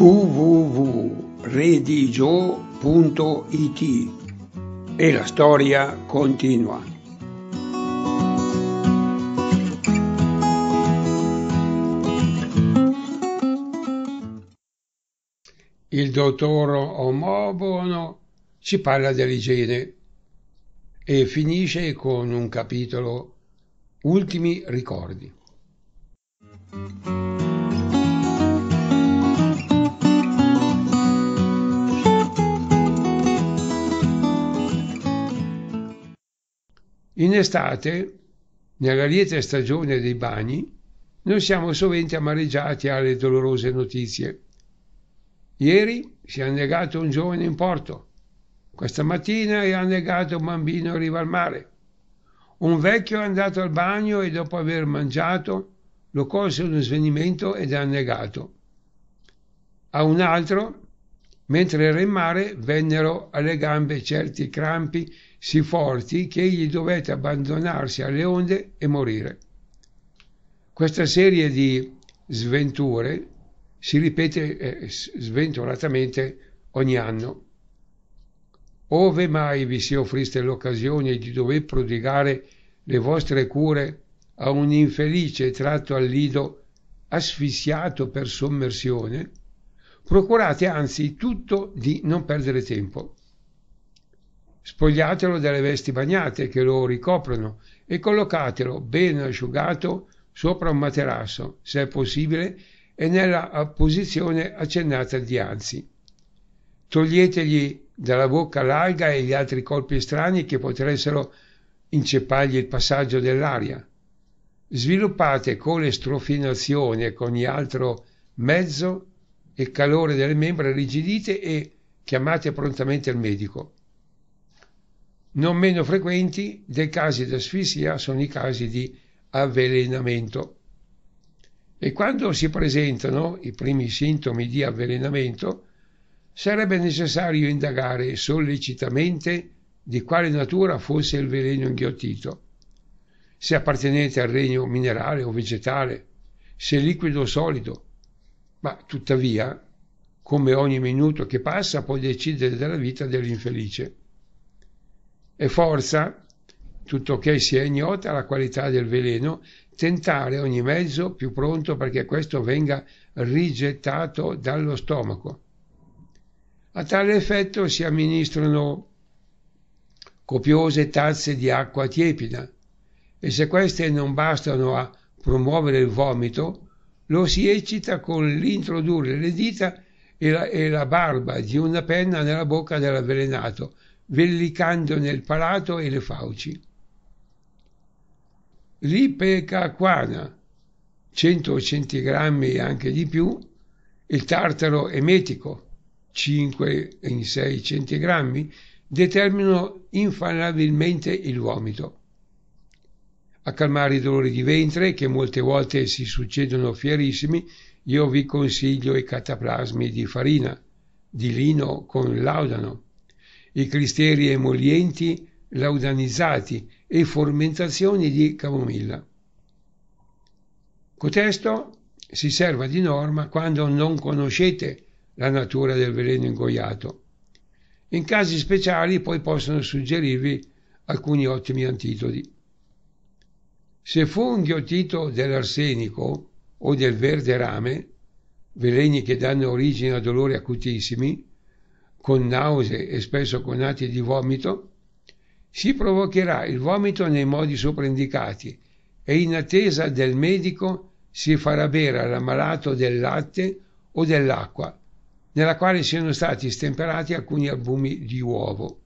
www.redigio.it e la storia continua. Il dottor Omobono ci parla dell'igiene e finisce con un capitolo Ultimi ricordi. In estate, nella lieta stagione dei bagni, noi siamo sovente amareggiati alle dolorose notizie. Ieri si è annegato un giovane in porto, questa mattina è annegato un bambino in riva al mare. Un vecchio è andato al bagno e dopo aver mangiato lo colse uno svenimento ed è annegato. A un altro mentre era in mare vennero alle gambe certi crampi sì forti che egli dovette abbandonarsi alle onde e morire. Questa serie di sventure si ripete eh, sventuratamente ogni anno. Ove mai vi si offriste l'occasione di dover prodigare le vostre cure a un infelice tratto al lido asfissiato per sommersione, Procurate anzitutto di non perdere tempo. Spogliatelo dalle vesti bagnate che lo ricoprono e collocatelo bene asciugato sopra un materasso, se è possibile, e nella eh, posizione accennata dianzi. Toglietegli dalla bocca l'alga e gli altri colpi strani che potessero inceppargli il passaggio dell'aria. Sviluppate con l'estrofinazione e con ogni altro mezzo il calore delle membra rigidite e chiamate prontamente il medico. Non meno frequenti dei casi di asfissia sono i casi di avvelenamento. E quando si presentano i primi sintomi di avvelenamento, sarebbe necessario indagare sollecitamente di quale natura fosse il veleno inghiottito, se appartenente al regno minerale o vegetale, se liquido o solido, ma tuttavia, come ogni minuto che passa, può decidere della vita dell'infelice. E forza, tuttoché sia ignota la qualità del veleno, tentare ogni mezzo più pronto perché questo venga rigettato dallo stomaco. A tale effetto si amministrano copiose tazze di acqua tiepida e se queste non bastano a promuovere il vomito, lo si eccita con l'introdurre le dita e la, e la barba di una penna nella bocca dell'avvelenato, vellicandone il palato e le fauci. L'ipecacuana, 100 centigrammi e anche di più, il tartaro emetico, 5 in 6 centigrammi, determinano infallibilmente il vomito. A calmare i dolori di ventre, che molte volte si succedono fierissimi, io vi consiglio i cataplasmi di farina, di lino con laudano, i cristeri emolienti laudanizzati e fermentazioni di camomilla. Cotesto si serva di norma quando non conoscete la natura del veleno ingoiato. In casi speciali poi possono suggerirvi alcuni ottimi antidoti. Se fu inghiottito dell'arsenico o del verde rame, veleni che danno origine a dolori acutissimi, con nausea e spesso con atti di vomito, si provocherà il vomito nei modi sopraindicati e in attesa del medico si farà bere all'ammalato del latte o dell'acqua, nella quale siano stati stemperati alcuni albumi di uovo.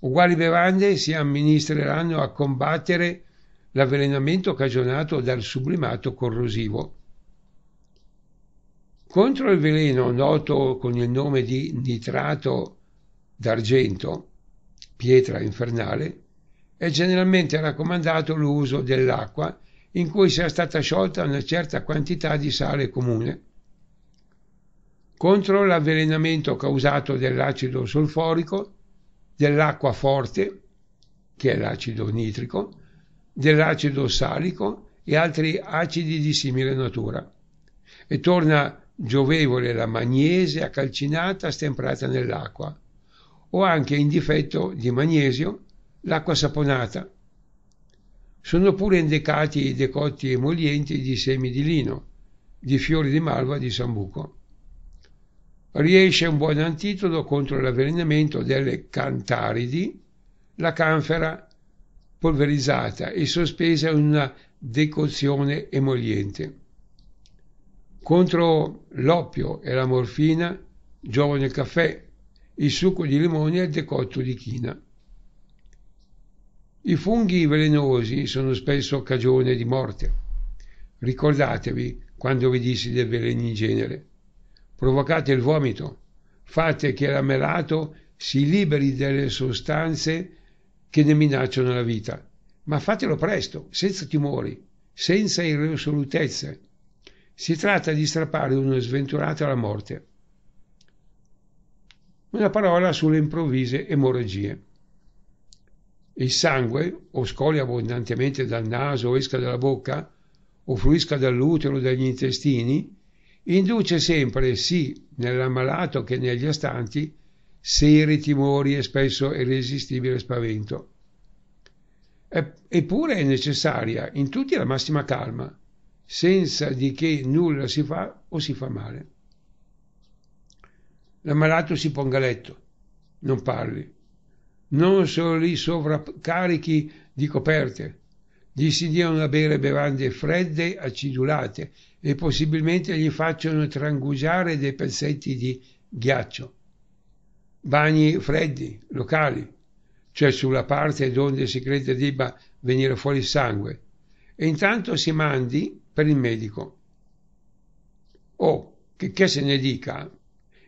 Uguali bevande si amministreranno a combattere l'avvelenamento cagionato dal sublimato corrosivo. Contro il veleno, noto con il nome di nitrato d'argento, pietra infernale, è generalmente raccomandato l'uso dell'acqua in cui sia stata sciolta una certa quantità di sale comune. Contro l'avvelenamento causato dall'acido solforico dell'acqua forte, che è l'acido nitrico, dell'acido salico e altri acidi di simile natura. E torna giovevole la magnesia calcinata stemprata nell'acqua, o anche in difetto di magnesio l'acqua saponata. Sono pure indicati i decotti emolienti di semi di lino, di fiori di malva di sambuco. Riesce un buon antidoto contro l'avvelenamento delle cantaridi, la canfera polverizzata e sospesa in una decozione emoliente. Contro l'oppio e la morfina giovano il caffè, il succo di limone e il decotto di china. I funghi velenosi sono spesso cagione di morte. Ricordatevi quando vi dissi del veleno in genere provocate il vomito, fate che l'ammelato si liberi delle sostanze che ne minacciano la vita. Ma fatelo presto, senza timori, senza irresolutezze. Si tratta di strappare uno sventurato alla morte. Una parola sulle improvvise emorragie. Il sangue, o scoli abbondantemente dal naso o esca dalla bocca, o fluisca dall'utero o dagli intestini, induce sempre sì nell'ammalato che negli astanti seri timori e spesso irresistibile spavento. Eppure è necessaria in tutti la massima calma, senza di che nulla si fa o si fa male. L'ammalato si ponga a letto, non parli, non li sovraccarichi di coperte, gli si diano da bere bevande fredde acidulate e possibilmente gli facciano trangugiare dei pezzetti di ghiaccio. Bagni freddi, locali, cioè sulla parte dove si crede debba venire fuori il sangue, e intanto si mandi per il medico. Oh, che, che se ne dica,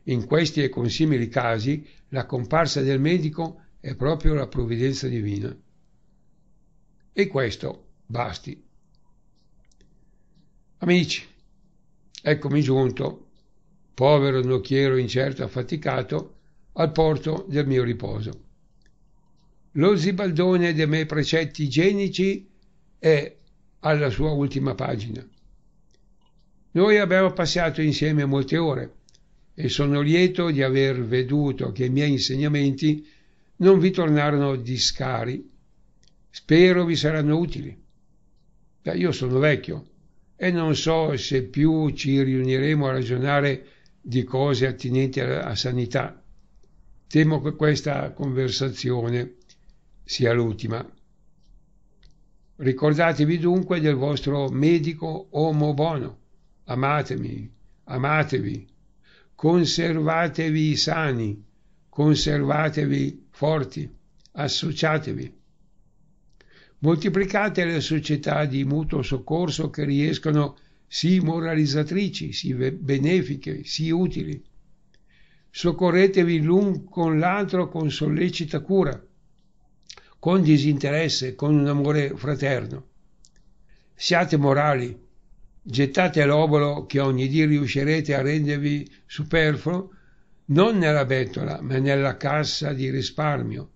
in questi e consimili casi la comparsa del medico è proprio la provvidenza divina. E questo basti. Amici, eccomi giunto, povero nocchiero incerto affaticato, al porto del mio riposo. Lo zibaldone dei miei precetti igienici è alla sua ultima pagina. Noi abbiamo passato insieme molte ore e sono lieto di aver veduto che i miei insegnamenti non vi tornarono discari. Spero vi saranno utili. Beh, io sono vecchio e non so se più ci riuniremo a ragionare di cose attinenti alla sanità. Temo che questa conversazione sia l'ultima. Ricordatevi dunque del vostro medico omo bono. Amatemi, amatevi, conservatevi sani, conservatevi forti, associatevi. Moltiplicate le società di mutuo soccorso che riescono sì moralizzatrici, sì benefiche, sì utili. Soccorretevi l'un con l'altro con sollecita cura, con disinteresse, con un amore fraterno. Siate morali, gettate l'obolo che ogni dì riuscirete a rendervi superfluo, non nella bettola, ma nella cassa di risparmio,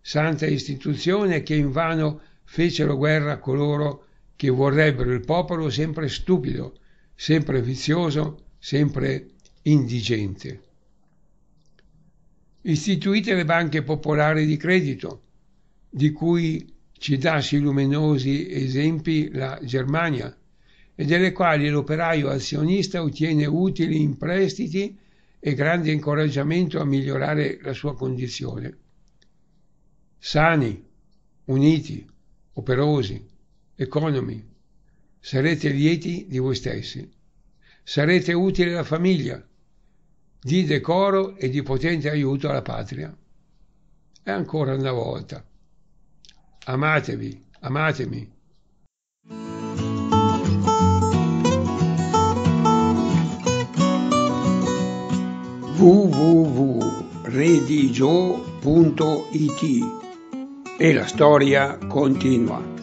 santa istituzione che invano fecero guerra a coloro che vorrebbero il popolo sempre stupido, sempre vizioso, sempre indigente. Istituite le banche popolari di credito, di cui ci dà sui luminosi esempi la Germania, e delle quali l'operaio azionista ottiene utili in prestiti e grande incoraggiamento a migliorare la sua condizione. Sani, uniti, operosi, economi. Sarete lieti di voi stessi. Sarete utili alla famiglia, di decoro e di potente aiuto alla patria. E ancora una volta. Amatevi, amatemi. www.redigio.it y la historia continúa.